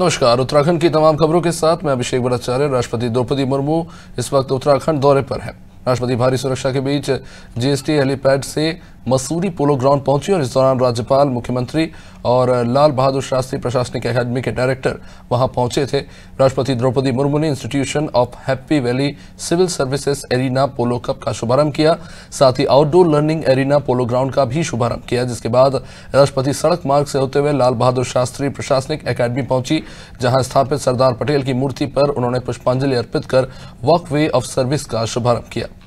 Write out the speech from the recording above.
नमस्कार उत्तराखंड की तमाम खबरों के साथ मैं अभिषेक भट्टाचार्य राष्ट्रपति द्रौपदी मुर्मू इस वक्त उत्तराखंड दौरे पर हैं राष्ट्रपति भारी सुरक्षा के बीच जीएसटी हेलीपैड से मसूरी पोलो ग्राउंड पहुंची और इस दौरान राज्यपाल मुख्यमंत्री और लाल बहादुर शास्त्री प्रशासनिक अकादमी के डायरेक्टर वहां पहुंचे थे राष्ट्रपति द्रौपदी मुर्मू ने institution of happy valley civil services arena polo cup का शुभारंभ किया साथ ही outdoor learning arena polo ground का भी शुभारंभ किया जिसके बाद राष्ट्रपति सड़क मार्ग से होते हुए लाल बहादुर शास्त्री प्रशासनिक अकादमी पहुंची जहां स्थापित सरदार पटेल की मूर्ति पर उन्होंने पुष्पांजलि अर्पित कर वॉक वे ऑफ सर्विस का शुभारंभ किया